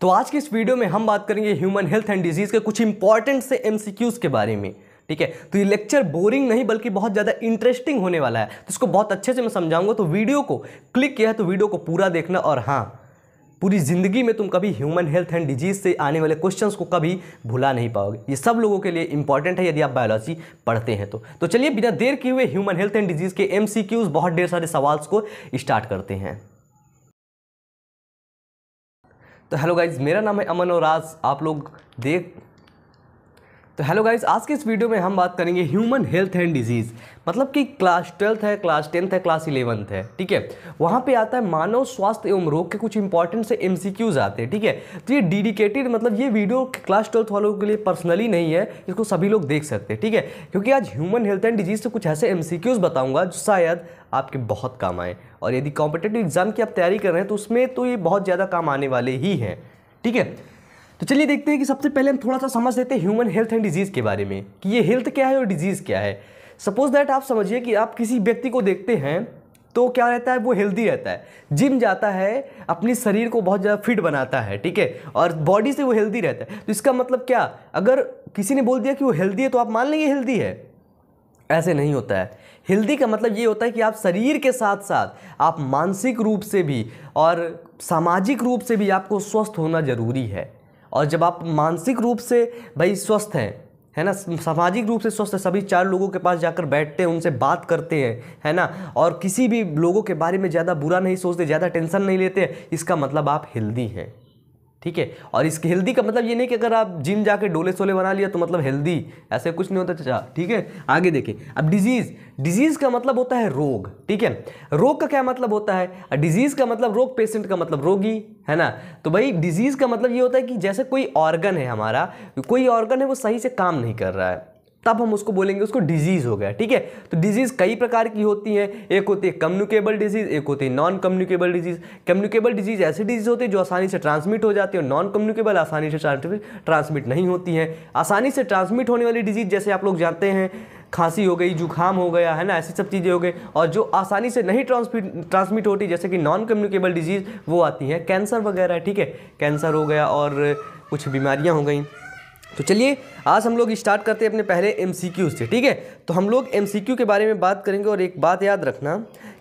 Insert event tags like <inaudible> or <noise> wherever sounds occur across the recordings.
तो आज की इस वीडियो में हम बात करेंगे ह्यूमन हेल्थ एंड डिजीज़ के कुछ इंपॉर्टेंट से एम के बारे में ठीक है तो ये लेक्चर बोरिंग नहीं बल्कि बहुत ज़्यादा इंटरेस्टिंग होने वाला है तो इसको बहुत अच्छे से मैं समझाऊंगा तो वीडियो को क्लिक किया है तो वीडियो को पूरा देखना और हाँ पूरी ज़िंदगी में तुम कभी ह्यूमन हेल्थ एंड डिजीज़ से आने वाले क्वेश्चंस को कभी भुला नहीं पाओगे ये सब लोगों के लिए इंपॉर्टेंट है यदि आप बायोलॉजी पढ़ते हैं तो तो चलिए बिना देर किए हुए ह्यूमन हेल्थ एंड डिजीज़ के एमसीक्यूज बहुत ढेर सारे सवाल्स को स्टार्ट करते हैं तो हेलो गाइज मेरा नाम है अमन और आज आप लोग देख तो हेलो गाइस आज के इस वीडियो में हम बात करेंगे ह्यूमन हेल्थ एंड डिजीज़ मतलब कि क्लास ट्वेल्थ है क्लास टेंथ है क्लास इलेवंथ है ठीक है वहाँ पे आता है मानव स्वास्थ्य एवं रोग के कुछ इंपॉर्टेंट से एमसीक्यूज आते हैं ठीक है तो ये डेडिकेटेड मतलब ये वीडियो क्लास ट्वेल्थ वालों के लिए पर्सनली नहीं है इसको सभी लोग देख सकते हैं ठीक है क्योंकि आज ह्यूमन हेल्थ एंड डिजीज़ से कुछ ऐसे एम बताऊँगा जो शायद आपके बहुत काम आए और यदि कॉम्पिटेटिव एग्ज़ाम की आप तैयारी कर रहे हैं तो उसमें तो ये बहुत ज़्यादा काम आने वाले ही हैं ठीक है तो चलिए देखते हैं कि सबसे पहले हम थोड़ा सा समझ लेते हैं ह्यूमन हेल्थ एंड डिजीज़ के बारे में कि ये हेल्थ क्या है और डिजीज़ क्या है सपोज दैट आप समझिए कि आप किसी व्यक्ति को देखते हैं तो क्या रहता है वो हेल्दी रहता है जिम जाता है अपने शरीर को बहुत ज़्यादा फिट बनाता है ठीक है और बॉडी से वो हेल्दी रहता है तो इसका मतलब क्या अगर किसी ने बोल दिया कि वो हेल्दी है तो आप मान लेंगे हेल्दी है ऐसे नहीं होता है हेल्दी का मतलब ये होता है कि आप शरीर के साथ साथ आप मानसिक रूप से भी और सामाजिक रूप से भी आपको स्वस्थ होना ज़रूरी है और जब आप मानसिक रूप से भाई स्वस्थ हैं है ना सामाजिक रूप से स्वस्थ है सभी चार लोगों के पास जाकर बैठते हैं उनसे बात करते हैं है ना और किसी भी लोगों के बारे में ज़्यादा बुरा नहीं सोचते ज़्यादा टेंशन नहीं लेते इसका मतलब आप हेल्दी हैं ठीक है और इस हेल्दी का मतलब ये नहीं कि अगर आप जिम जाके डोले सोले बना लिया तो मतलब हेल्दी ऐसे कुछ नहीं होता चाचा अच्छा, ठीक है आगे देखें अब डिजीज़ डिजीज़ का मतलब होता है रोग ठीक है रोग का क्या मतलब होता है डिजीज़ का मतलब रोग पेशेंट का मतलब रोगी है ना तो भाई डिजीज़ का मतलब ये होता है कि जैसे कोई ऑर्गन है हमारा कोई ऑर्गन है वो सही से काम नहीं कर रहा है तब हम उसको बोलेंगे उसको डिजीज़ हो गया ठीक है तो डिजीज़ कई प्रकार की होती है एक होती है कम्युनिकेबल डिजीज़ एक होती है non communicable disease communicable disease ऐसी डिजीज़ होती है जो आसानी से ट्रांसमिट हो जाती है और नॉन कम्युनिकेबल आसानी से ट्रांसमिट नहीं होती है आसानी से ट्रांसमिट होने वाली डिजीज़ जैसे आप लोग जानते हैं खांसी हो गई जुकाम हो गया है ना ऐसी सब चीज़ें हो गई और जो आसानी से नहीं ट्रांसमिट ट्रांसमिट होती जैसे कि नॉन कम्युनिकेबल डिजीज़ वो आती हैं कैंसर वगैरह ठीक है कैंसर हो गया और कुछ बीमारियाँ हो गई तो चलिए आज हम लोग स्टार्ट करते हैं अपने पहले एम से ठीक है तो हम लोग एम के बारे में बात करेंगे और एक बात याद रखना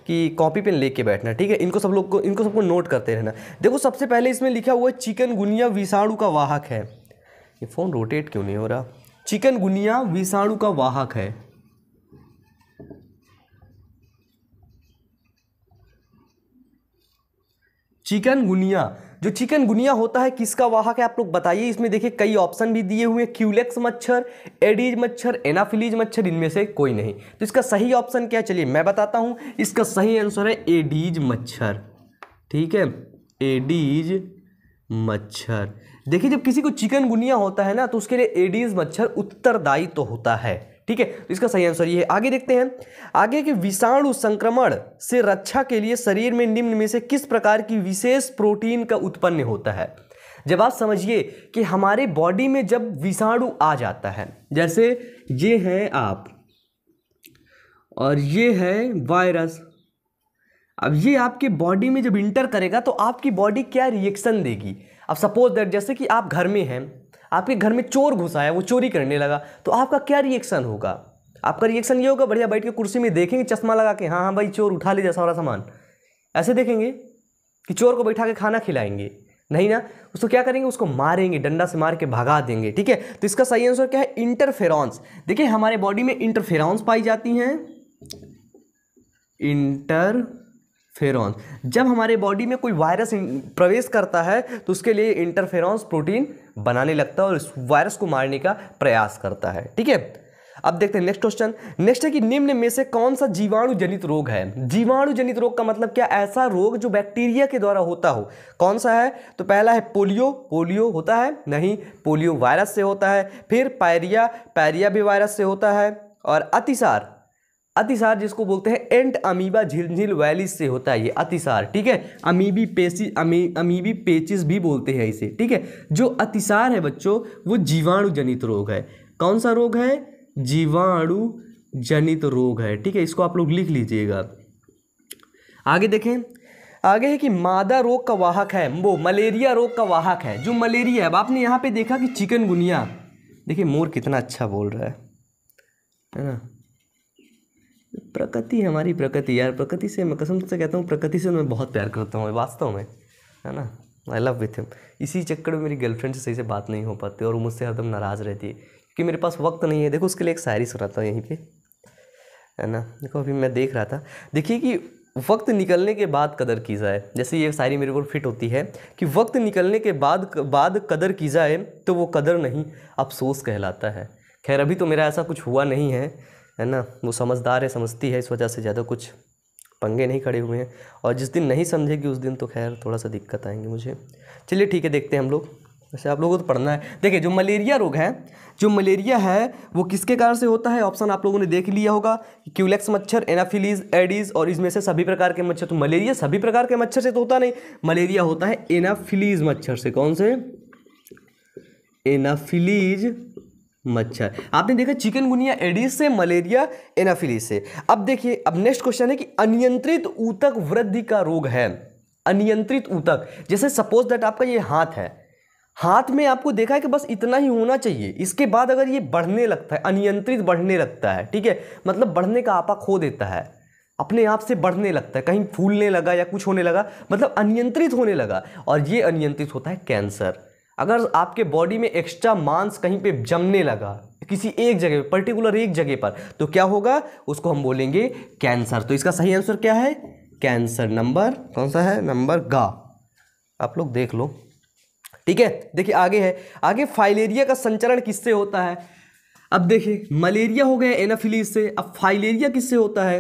कि कॉपी पेन लेके बैठना ठीक है इनको सब लोग को इनको सबको नोट करते रहना देखो सबसे पहले इसमें लिखा हुआ है चिकन गुनिया विषाणु का वाहक है ये फ़ोन रोटेट क्यों नहीं हो रहा चिकन गुनिया विषाणु का वाहक है चिकन गुनिया जो चिकन गुनिया होता है किसका वाहक है आप लोग बताइए इसमें देखिए कई ऑप्शन भी दिए हुए हैं क्यूलेक्स मच्छर एडीज मच्छर एनाफिलीज मच्छर इनमें से कोई नहीं तो इसका सही ऑप्शन क्या है चलिए मैं बताता हूँ इसका सही आंसर है एडीज मच्छर ठीक है एडीज मच्छर देखिए जब किसी को चिकन गुनिया होता है ना तो उसके लिए एडीज मच्छर उत्तरदायी तो होता है ठीक है तो इसका सही आंसर ये है आगे देखते हैं आगे के विषाणु संक्रमण से रक्षा के लिए शरीर में निम्न में से किस प्रकार की विशेष प्रोटीन का उत्पन्न होता है जब आप समझिए कि हमारे बॉडी में जब विषाणु आ जाता है जैसे ये है आप और ये है वायरस अब ये आपके बॉडी में जब इंटर करेगा तो आपकी बॉडी क्या रिएक्शन देगी अब सपोज दैट जैसे कि आप घर में हैं आपके घर में चोर घुसा है वो चोरी करने लगा तो आपका क्या रिएक्शन होगा आपका रिएक्शन ये होगा बढ़िया बैठ के कुर्सी में देखेंगे चश्मा लगा के हाँ हाँ भाई चोर उठा लीजिए सारा सामान ऐसे देखेंगे कि चोर को बैठा के खाना खिलाएंगे नहीं ना उसको क्या करेंगे उसको मारेंगे डंडा से मार के भगा देंगे ठीक है तो इसका सही आंसर क्या है इंटरफेरॉन्स देखिए हमारे बॉडी में इंटरफेरॉन्स पाई जाती हैं इंटरफेरॉन्स जब हमारे बॉडी में कोई वायरस प्रवेश करता है तो उसके लिए इंटरफेरॉन्स प्रोटीन बनाने लगता है और इस वायरस को मारने का प्रयास करता है ठीक है अब देखते हैं नेक्स्ट क्वेश्चन नेक्स्ट है कि निम्न में से कौन सा जीवाणु जनित रोग है जीवाणु जनित रोग का मतलब क्या ऐसा रोग जो बैक्टीरिया के द्वारा होता हो कौन सा है तो पहला है पोलियो पोलियो होता है नहीं पोलियो वायरस से होता है फिर पायरिया पायरिया भी वायरस से होता है और अतिसार अतिसार जिसको बोलते हैं एंट अमीबा झिलझिल वैलिस से होता है ये अतिसार ठीक है अमीबी पेसी अमी अमीबी पेचिस भी बोलते हैं इसे ठीक है जो अतिसार है बच्चों वो जीवाणु जनित रोग है कौन सा रोग है जीवाणु जनित रोग है ठीक है इसको आप लोग लिख लीजिएगा आगे देखें आगे है कि मादा रोग का वाहक है वो मलेरिया रोग का वाहक है जो मलेरिया है अब आपने यहाँ पे देखा कि चिकनगुनिया देखिए मोर कितना अच्छा बोल रहा है है ना प्रकृति हमारी प्रकृति यार प्रकृति से मैं कसम से कहता हूँ प्रकृति से मैं बहुत प्यार करता हूँ वास्तव में है ना आई लव विथ हिम इसी चक्कर में मेरी गर्लफ्रेंड से सही से बात नहीं हो पाती और मुझसे हरदम नाराज़ रहती है क्योंकि मेरे पास वक्त नहीं है देखो उसके लिए एक शायरी सुनाता हूँ यहीं पर है ना देखो अभी मैं देख रहा था देखिए कि वक्त निकलने के बाद कदर की जाए जैसे ये शायरी मेरे को फिट होती है कि वक्त निकलने के बाद बाद कदर की जाए तो वो कदर नहीं अफसोस कहलाता है खैर अभी तो मेरा ऐसा कुछ हुआ नहीं है है ना वो समझदार है समझती है इस वजह से ज़्यादा कुछ पंगे नहीं खड़े हुए हैं और जिस दिन नहीं समझेगी उस दिन तो खैर थोड़ा सा दिक्कत आएंगी मुझे चलिए ठीक है देखते हैं हम लोग वैसे आप लोगों को तो पढ़ना है देखिए जो मलेरिया रोग है जो मलेरिया है वो किसके कारण से होता है ऑप्शन आप लोगों ने देख लिया होगा क्यूलेक्स मच्छर एनाफिलीज एडीज और इसमें से सभी प्रकार के मच्छर तो मलेरिया सभी प्रकार के मच्छर से तो होता नहीं मलेरिया होता है एनाफिलीज मच्छर से कौन से एनाफिलीज मच्छर आपने देखा चिकनगुनिया एडिस से मलेरिया एनाफिली से अब देखिए अब नेक्स्ट क्वेश्चन है कि अनियंत्रित ऊतक वृद्धि का रोग है अनियंत्रित ऊतक जैसे सपोज दैट आपका ये हाथ है हाथ में आपको देखा है कि बस इतना ही होना चाहिए इसके बाद अगर ये बढ़ने लगता है अनियंत्रित बढ़ने लगता है ठीक है मतलब बढ़ने का आपा खो देता है अपने आप से बढ़ने लगता है कहीं फूलने लगा या कुछ होने लगा मतलब अनियंत्रित होने लगा और ये अनियंत्रित होता है कैंसर अगर आपके बॉडी में एक्स्ट्रा मांस कहीं पे जमने लगा किसी एक जगह पर पर्टिकुलर एक जगह पर तो क्या होगा उसको हम बोलेंगे कैंसर तो इसका सही आंसर क्या है कैंसर नंबर कौन सा है नंबर गा आप लोग देख लो ठीक है देखिए आगे है आगे फाइलेरिया का संचरण किससे होता है अब देखिए मलेरिया हो गया एनाफिलीज से अब फाइलेरिया किससे होता है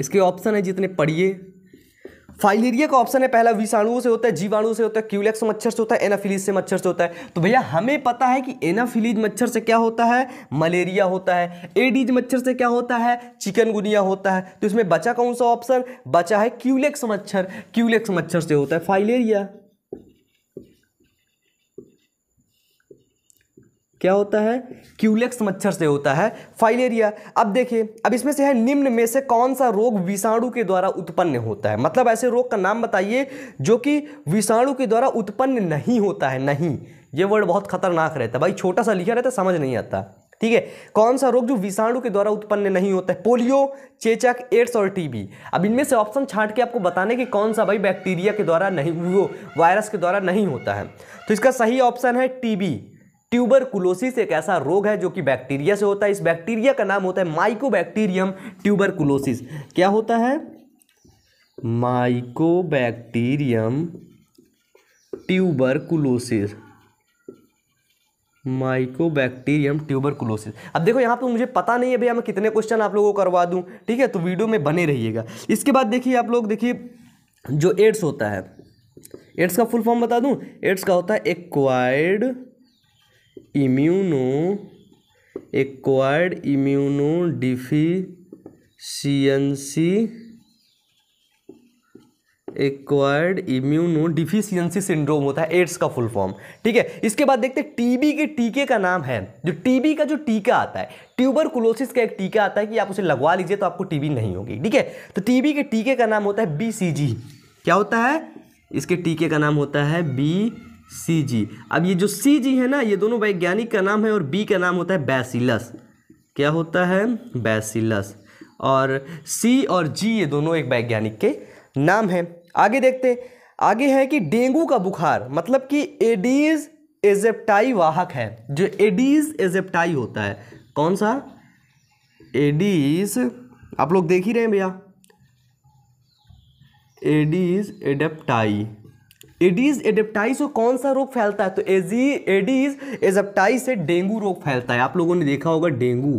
इसके ऑप्शन है जितने पढ़िए फाइलेरिया का ऑप्शन है पहला विषाणुओं से होता है जीवाणु से होता है क्यूलेक्स मच्छर से होता है एनाफिलीज से मच्छर से होता है तो भैया हमें पता है कि एनाफिलीज मच्छर से क्या होता है मलेरिया होता है एडीज मच्छर से क्या होता है चिकनगुनिया होता है तो इसमें बचा कौन सा ऑप्शन बचा है क्यूलेक्स मच्छर क्यूलेक्स मच्छर से होता है फाइलेरिया क्या होता है क्यूलेक्स मच्छर से होता है फाइलेरिया अब देखिए अब इसमें से है निम्न में से कौन सा रोग विषाणु के द्वारा उत्पन्न होता है मतलब ऐसे रोग का नाम बताइए जो कि विषाणु के द्वारा उत्पन्न नहीं होता है नहीं ये वर्ड बहुत खतरनाक रहता है भाई छोटा सा लिखा रहता समझ नहीं आता ठीक है कौन सा रोग जो विषाणु के द्वारा उत्पन्न नहीं होता है पोलियो चेचक एड्स और टीबी अब इनमें से ऑप्शन छांट के आपको बताने कि कौन सा भाई बैक्टीरिया के द्वारा नहीं वो वायरस के द्वारा नहीं होता है तो इसका सही ऑप्शन है टीबी ट्यूबरकुलोसिस एक ऐसा रोग है जो कि बैक्टीरिया से होता है इस बैक्टीरिया का नाम होता है माइकोबैक्टीरियम ट्यूबरकुलोसिस क्या होता है माइकोबैक्टीरियम ट्यूबरकुलोसिस माइकोबैक्टीरियम ट्यूबरकुलोसिस अब देखो यहाँ पर मुझे पता नहीं है भैया मैं कितने क्वेश्चन आप लोगों को करवा दूँ ठीक है तो वीडियो में बने रहिएगा इसके बाद देखिए आप लोग देखिए जो एड्स होता है एड्स का फुल फॉर्म बता दूँ एड्स का होता है acquired immuno acquired immuno deficiency acquired immuno deficiency syndrome होता है एड्स का फुल फॉर्म ठीक है इसके बाद देखते हैं टीबी के टीके का नाम है जो टीबी का जो टीका आता है ट्यूबर कुलोसिस का एक टीका आता है कि आप उसे लगवा लीजिए तो आपको टीबी नहीं होगी ठीक है तो टीबी के टीके का नाम होता है बी क्या होता है इसके टीके का नाम होता है बी सी जी अब ये जो सी जी है ना ये दोनों वैज्ञानिक का नाम है और बी का नाम होता है बैसिलस क्या होता है बैसिलस और सी और जी ये दोनों एक वैज्ञानिक के नाम हैं आगे देखते आगे है कि डेंगू का बुखार मतलब कि एडीज एजेप्टाई वाहक है जो एडीज एजेप्टाई होता है कौन सा एडीज आप लोग देख ही रहे हैं भैया एडीज एडेप्टाई एडीज एडेप्टाइस से कौन सा रोग फैलता है तो एजी एडीज एजेप्टाई से डेंगू रोग फैलता है आप लोगों ने देखा होगा डेंगू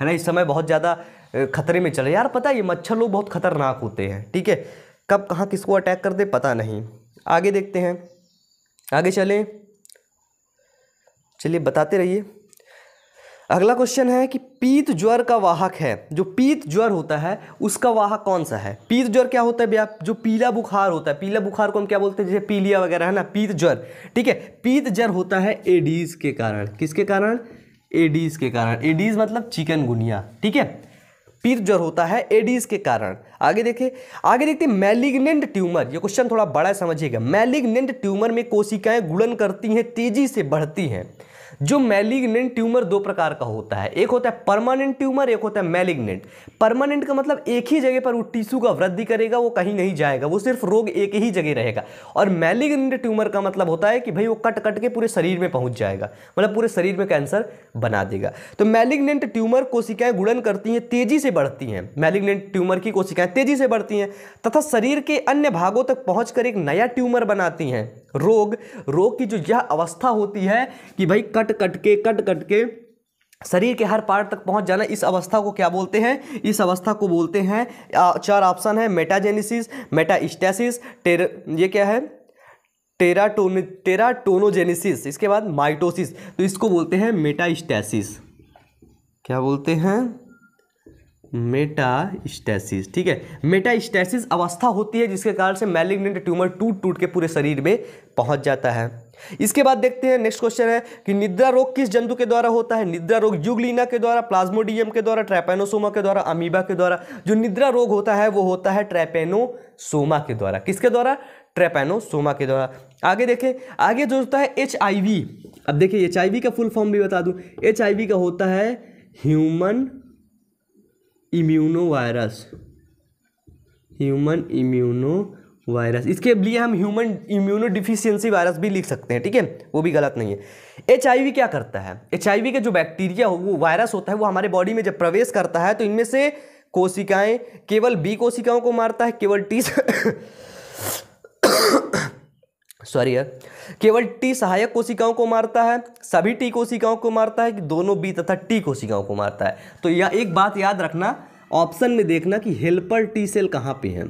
है ना इस समय बहुत ज़्यादा खतरे में चले यार पता है ये मच्छर लोग बहुत खतरनाक होते हैं ठीक है कब कहाँ किसको अटैक कर दे पता नहीं आगे देखते हैं आगे चलें चलिए बताते रहिए अगला क्वेश्चन है कि पीत ज्वर का वाहक है जो पीत ज्वर होता है उसका वाहक कौन सा है पीत ज्वर क्या होता है भैया जो पीला बुखार होता है पीला बुखार को हम क्या बोलते हैं जैसे पीलिया वगैरह है ना पीत ज्वर ठीक है पीत ज्वर होता है एडीज के कारण किसके कारण एडीज के कारण एडीज मतलब चिकनगुनिया ठीक है पीत ज्वर होता है एडीज के कारण आगे देखिए आगे देखते हैं मैलिग्नेंट ट्यूमर ये क्वेश्चन थोड़ा बड़ा समझिएगा मैलिग्नेंट ट्यूमर में कोशिकाएं गुड़न करती हैं तेजी से बढ़ती हैं जो मैलिग्नेंट ट्यूमर दो प्रकार का होता है एक होता है परमानेंट ट्यूमर एक होता है मैलिग्नेंट परमानेंट का मतलब एक ही जगह पर वो टिश्यू का वृद्धि करेगा वो कहीं नहीं जाएगा वो सिर्फ रोग एक ही जगह रहेगा और मैलिग्नेंट ट्यूमर का मतलब होता है कि भाई वो कट कट के पूरे शरीर में पहुंच जाएगा मतलब पूरे शरीर में कैंसर बना देगा तो मैलिग्नेंट ट्यूमर कोशिकाएं गुड़न करती हैं तेजी से बढ़ती हैं मैलिग्नेंट ट्यूमर की कोशिकाएं तेजी से बढ़ती हैं तथा शरीर के अन्य भागों तक पहुंचकर एक नया ट्यूमर बनाती हैं रोग रोग की जो यह अवस्था होती है कि भाई कट कट कट के कट कट के शरीर के हर पार्ट तक पहुंच जाना इस अवस्था को क्या बोलते हैं इस अवस्था को बोलते हैं चार ऑप्शन है मेटाजेनेसिस मेटास्टैसिस टेर ये क्या है टेराटोन टेराटोनोजेनेसिस इसके बाद माइटोसिस तो इसको बोलते हैं मेटास्टैसिस क्या बोलते हैं मेटास्टैसिस ठीक है मेटास्टैसिस अवस्था होती है जिसके कारण से मैलिग्नेंट ट्यूमर टूट टूट के पूरे शरीर में पहुंच जाता है इसके बाद देखते हैं नेक्स्ट क्वेश्चन है कि निद्रा रोग किस जंतु के द्वारा होता है निद्रा रोग जुगलीना के द्वारा प्लाज्मोडियम के द्वारा ट्रैपेनोसोमा के द्वारा अमीबा के द्वारा जो निद्रा रोग होता है वो होता है ट्रैपेनोसोमा के द्वारा किसके द्वारा ट्रैपेनोसोमा के द्वारा आगे देखें आगे जो होता है एच अब देखिए एच का फुल फॉर्म भी बता दूँ एच का होता है human immuno human immuno virus इसके लिए हम ह्यूमन इम्यूनो डिफिशियंसी वायरस भी लिख सकते हैं ठीक है वो भी गलत नहीं है एच क्या करता है एच के जो बैक्टीरिया हो वो वायरस होता है वो हमारे बॉडी में जब प्रवेश करता है तो इनमें से कोशिकाएं केवल बी कोशिकाओं को मारता है केवल टी सॉरी यार केवल टी सहायक कोशिकाओं को मारता है सभी टी कोशिकाओं को मारता है कि दोनों बी तथा टी कोशिकाओं को मारता है तो यह एक बात याद रखना ऑप्शन में देखना कि हेल्पर टी सेल कहाँ पे हैं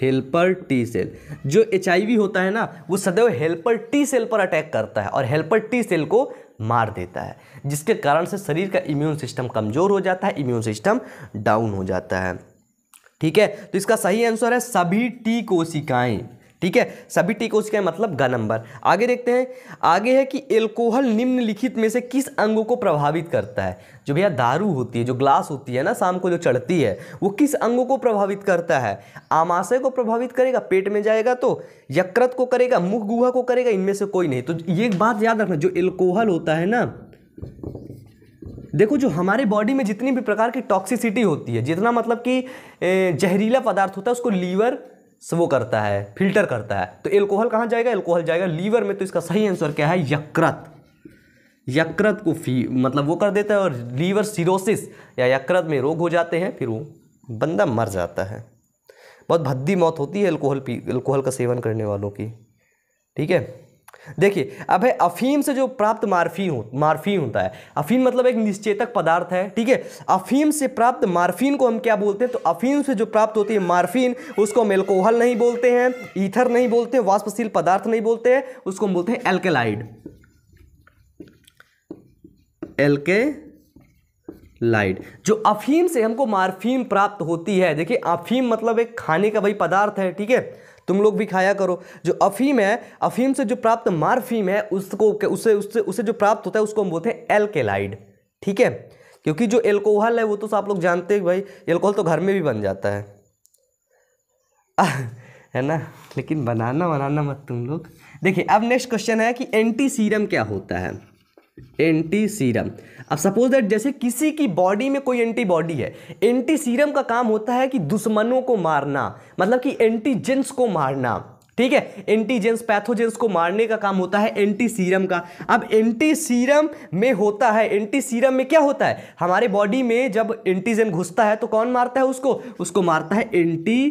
हेल्पर टी सेल जो एच होता है ना वो सदैव हेल्पर टी सेल पर अटैक करता है और हेल्पर टी सेल को मार देता है जिसके कारण से शरीर का इम्यून सिस्टम कमज़ोर हो जाता है इम्यून सिस्टम डाउन हो जाता है ठीक है तो इसका सही आंसर है सभी टी कोशिकाएं ठीक है सभी टिकोज का मतलब ग नंबर आगे देखते हैं आगे है कि एल्कोहल निम्नलिखित में से किस अंग को प्रभावित करता है जो भैया दारू होती है जो ग्लास होती है ना शाम को जो चढ़ती है वो किस अंग को प्रभावित करता है आमाशय को प्रभावित करेगा पेट में जाएगा तो यकृत को करेगा मुख गुहा को करेगा इनमें से कोई नहीं तो ये बात याद रखना जो एल्कोहल होता है ना देखो जो हमारे बॉडी में जितनी भी प्रकार की टॉक्सिसिटी होती है जितना मतलब कि जहरीला पदार्थ होता है उसको लीवर वो करता है फिल्टर करता है तो एल्कोहल कहाँ जाएगा एल्कोहल जाएगा लीवर में तो इसका सही आंसर क्या है यकृत यकृत को फी मतलब वो कर देता है और लीवर सिरोसिस या यकृत में रोग हो जाते हैं फिर वो बंदा मर जाता है बहुत भद्दी मौत होती है एल्कोहल पी एल्कोहल का सेवन करने वालों की ठीक है देखिए अब है अफीम से जो प्राप्त मार्फी हो मार्फीन होता है अफीम मतलब एक निश्चेतक पदार्थ है ठीक है अफीम से प्राप्त मार्फीन को हम क्या बोलते हैं तो अफीम से जो प्राप्त होती है मार्फीन उसको हम एल्कोहल नहीं बोलते हैं ईथर नहीं बोलते हैं वाष्पशील पदार्थ नहीं बोलते हैं उसको हम बोलते हैं एल्केलाइड एल्के लाइट जो अफीम से हमको मार्फीम प्राप्त होती है देखिए अफीम मतलब एक खाने का भाई पदार्थ है ठीक है तुम लोग भी खाया करो जो अफीम है अफीम से जो प्राप्त मारफीम है उसको उसे उससे उसे जो प्राप्त होता है उसको हम बोलते हैं एल्केलाइड ठीक है क्योंकि जो एल्कोहल है वो तो आप लोग जानते हैं भाई एल्कोहल तो घर में भी बन जाता है <laughs> है ना लेकिन बनाना बनाना मत तुम लोग देखिए अब नेक्स्ट क्वेश्चन है कि एंटी सीरम क्या होता है एंटी सीरम अब सपोज दैट जैसे किसी की बॉडी में कोई एंटीबॉडी है एंटी सीरम का काम होता है कि दुश्मनों को मारना मतलब कि एंटीजेंस को मारना ठीक है एंटीजेंस पैथोजेंस को मारने का काम होता है एंटी सीरम का अब एंटी सीरम में होता है एंटी सीरम में क्या होता है हमारे बॉडी में जब एंटीजन घुसता है तो कौन मारता है उसको उसको मारता है एंटी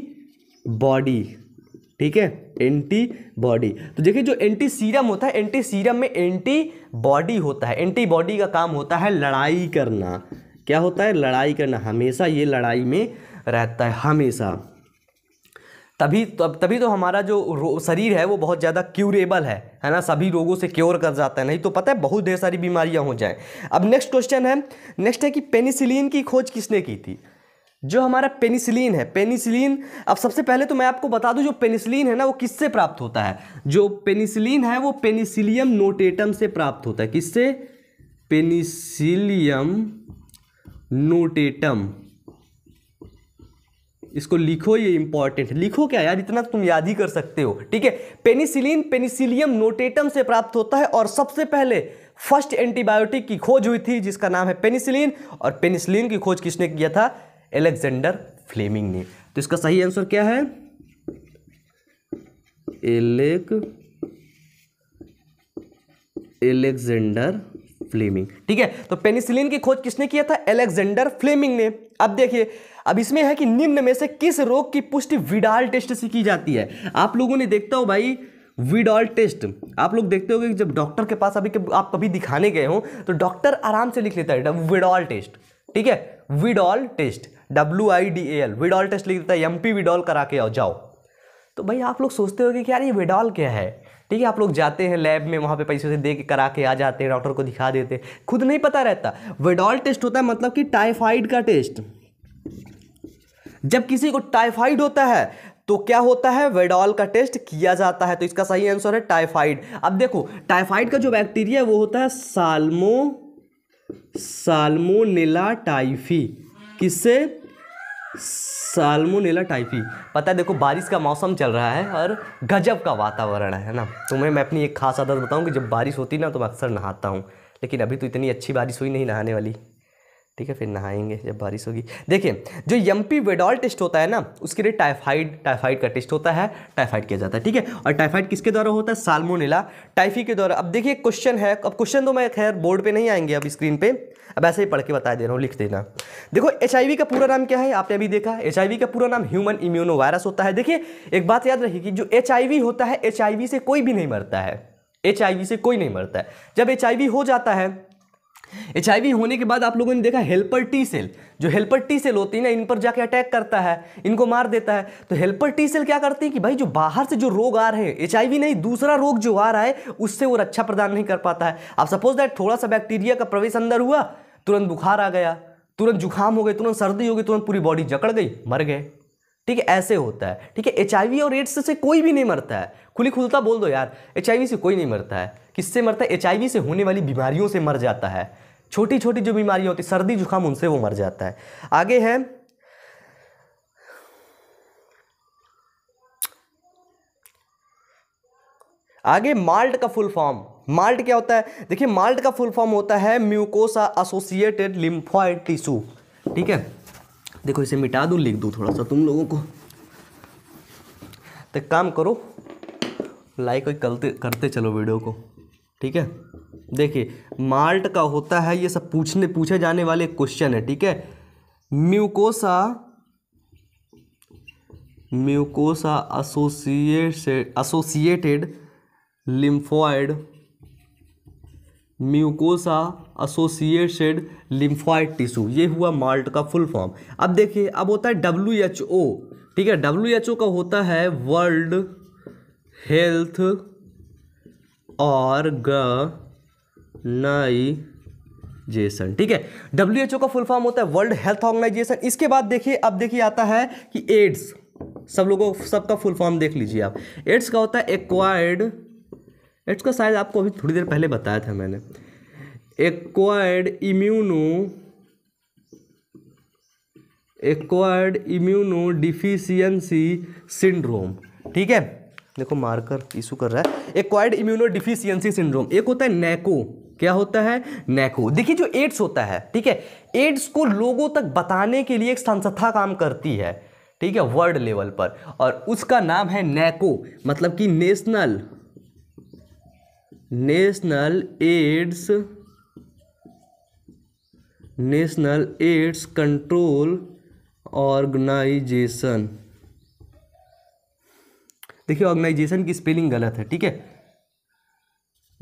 बॉडी ठीक है एंटीबॉडी तो देखिए जो एंटी सीरम होता है एंटी सीरम में एंटीबॉडी होता है एंटीबॉडी का काम होता है लड़ाई करना क्या होता है लड़ाई करना हमेशा ये लड़ाई में रहता है हमेशा तभी तब तो, तभी तो हमारा जो शरीर है वो बहुत ज़्यादा क्यूरेबल है है ना सभी रोगों से क्योर कर जाता है नहीं तो पता है बहुत ढेर सारी बीमारियां हो जाएं अब नेक्स्ट क्वेश्चन है नेक्स्ट है कि पेनिसिलिन की खोज किसने की थी जो हमारा पेनिसिलिन है पेनिसिलिन अब सबसे पहले तो मैं आपको बता दूं जो पेनिसिलिन है ना वो किससे प्राप्त होता है जो पेनिसिलिन है वो पेनिसिलियम नोटेटम से प्राप्त होता है किससे पेनिसिलियम नोटेटम इसको लिखो ये इंपॉर्टेंट लिखो क्या यार इतना तुम याद ही कर सकते हो ठीक है पेनिसिलिन पेनिसिलियम नोटेटम से प्राप्त होता है और सबसे पहले फर्स्ट एंटीबायोटिक की खोज हुई थी जिसका नाम है पेनिसिलिन और पेनिसिलिन की खोज किसने किया था एलेक्जेंडर फ्लेमिंग ने तो इसका सही आंसर क्या है एलेक एलेक्जेंडर फ्लेमिंग ठीक है तो पेनिसिलिन की खोज किसने किया था एलेक्जेंडर फ्लेमिंग ने अब देखिए अब इसमें है कि निम्न में से किस रोग की पुष्टि विडाल टेस्ट से की जाती है आप लोगों ने देखता हो भाई विडॉल टेस्ट आप लोग देखते हो कि जब डॉक्टर के पास अभी के, आप कभी दिखाने गए हो तो डॉक्टर आराम से लिख लेता है विडॉल टेस्ट ठीक है Widal test W I D A L Widal test लिख देता है एम पी विडॉल करा के जाओ तो भाई आप लोग सोचते हो कि यार ये विडॉल क्या है ठीक है आप लोग जाते हैं लैब में वहाँ पे पैसे से दे के करा के आ जाते हैं डॉक्टर को दिखा देते हैं खुद नहीं पता रहता विडॉल टेस्ट होता है मतलब कि टाइफाइड का टेस्ट जब किसी को टाइफाइड होता है तो क्या होता है वेडॉल का टेस्ट किया जाता है तो इसका सही आंसर है टाइफाइड अब देखो टाइफाइड का जो बैक्टीरिया है वो होता है साल्मो साल्मोनेला टाइफी किससे साल्मोनेला टाइफी पता है देखो बारिश का मौसम चल रहा है और गजब का वातावरण है ना तुम्हें मैं अपनी एक खास आदत बताऊं कि जब बारिश होती ना तो मैं अक्सर नहाता हूँ लेकिन अभी तो इतनी अच्छी बारिश हुई नहीं नहाने वाली ठीक है फिर नहाएंगे जब बारिश होगी देखिए जो यम पी वेडॉल टेस्ट होता है ना उसके लिए टाइफाइड टाइफाइड का टेस्ट होता है टाइफाइड किया जाता है ठीक है और टाइफाइड किसके द्वारा होता है साल्मोनेला टाइफी के द्वारा अब देखिए क्वेश्चन है अब क्वेश्चन तो मैं खैर बोर्ड पे नहीं आएंगे अब स्क्रीन पे अब ऐसे ही पढ़ के बता दे रहा हूँ लिख देना देखो एच का पूरा नाम क्या है आपने अभी देखा एच का पूरा नाम ह्यूमन इम्यूनो वायरस होता है देखिए एक बात याद रखिए कि जो एच होता है एच से कोई भी नहीं मरता है एच से कोई नहीं मरता है जब एच हो जाता है एच होने के बाद आप लोगों ने देखा हेल्पर टी सेल जो हेल्पर टी सेल होती है ना इन पर जाके अटैक करता है इनको मार देता है तो हेल्पर टी सेल क्या करती है कि भाई जो बाहर से जो रोग आ रहे हैं एच नहीं दूसरा रोग जो आ रहा है उससे वो रक्षा प्रदान नहीं कर पाता है आप सपोज दैट थोड़ा सा बैक्टीरिया का प्रवेश अंदर हुआ तुरंत बुखार आ गया तुरंत जुकाम हो गई तुरंत सर्दी हो गई तुरंत पूरी बॉडी जकड़ गई मर गए ठीक है ऐसे होता है ठीक है एच और एड्स से कोई भी नहीं मरता है खुली खुलता बोल दो यार एच से कोई नहीं मरता है किससे मरता है एच से होने वाली बीमारियों से मर जाता है छोटी छोटी जो बीमारियाँ होती सर्दी जुकाम उनसे वो मर जाता है आगे है आगे माल्ट का फुल फॉर्म माल्ट क्या होता है देखिए माल्ट का फुल फॉर्म होता है म्यूकोसा एसोसिएटेड लिम्फॉइड टिश्यू ठीक है देखो इसे मिटा दूँ लिख दूँ थोड़ा सा तुम लोगों को तो काम करो लाइक करते करते चलो वीडियो को ठीक है देखिए माल्ट का होता है ये सब पूछने पूछे जाने वाले क्वेश्चन है ठीक है mucosa mucosa associated lymphoid mucosa associated lymphoid tissue ये हुआ माल्ट का फुल फॉर्म अब देखिए अब होता है डब्ल्यू एच ओ ठीक है डब्ल्यू एच ओ का होता है वर्ल्ड हेल्थ और जेसन ठीक है डब्ल्यू एच ओ का फुल फॉर्म होता है वर्ल्ड हेल्थ ऑर्गेनाइजेशन इसके बाद देखिए अब देखिए आता है कि एड्स सब लोगों सबका फुल फॉर्म देख लीजिए आप एड्स का होता है एक्वायर्ड एड्स का शायद आपको अभी थोड़ी देर पहले बताया था मैंने acquired immuno acquired immuno deficiency syndrome ठीक है देखो मार्कर इशू कर रहा है एक्वायर्ड इम्यूनो डिफिशियंसी सिंड्रोम एक होता है नेको क्या होता है नेको देखिए जो एड्स होता है ठीक है एड्स को लोगों तक बताने के लिए एक संस्था काम करती है ठीक है वर्ल्ड लेवल पर और उसका नाम है नेको मतलब कि national national AIDS national AIDS control organization देखिए ऑर्गेनाइजेशन की स्पेलिंग गलत है ठीक है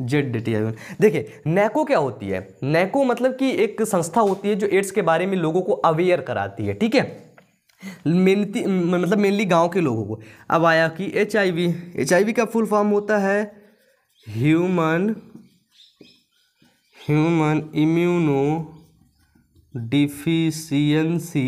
जेड डी टी देखिए नैको क्या होती है नैको मतलब कि एक संस्था होती है जो एड्स के बारे में लोगों को अवेयर कराती है ठीक है मेनली मतलब मेनली गांव के लोगों को अब आया कि H I V H I V का फुल फॉर्म होता है human human immuno deficiency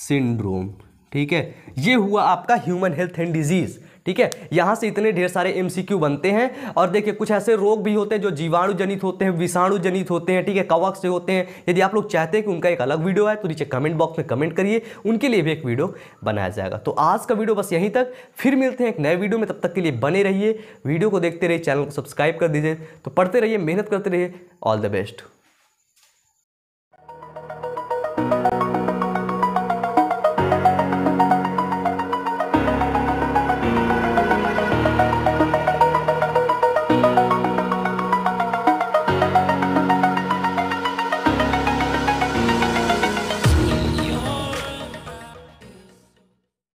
syndrome ठीक है ये हुआ आपका ह्यूमन हेल्थ एंड डिजीज़ ठीक है यहाँ से इतने ढेर सारे एमसीक्यू बनते हैं और देखिए कुछ ऐसे रोग भी होते हैं जो जीवाणु जनित होते हैं विषाणु जनित होते हैं ठीक है कवक से होते हैं यदि आप लोग चाहते हैं कि उनका एक अलग वीडियो आए तो नीचे कमेंट बॉक्स में कमेंट करिए उनके लिए भी एक वीडियो बनाया जाएगा तो आज का वीडियो बस यहीं तक फिर मिलते हैं एक नए वीडियो में तब तक के लिए बने रहिए वीडियो को देखते रहिए चैनल को सब्सक्राइब कर दीजिए तो पढ़ते रहिए मेहनत करते रहिए ऑल द बेस्ट